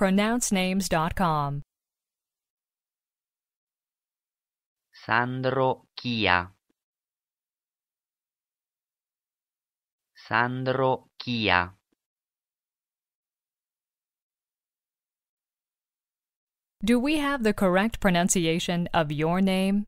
pronouncenames.com. Sandro Kia. Sandro Kia. Do we have the correct pronunciation of your name?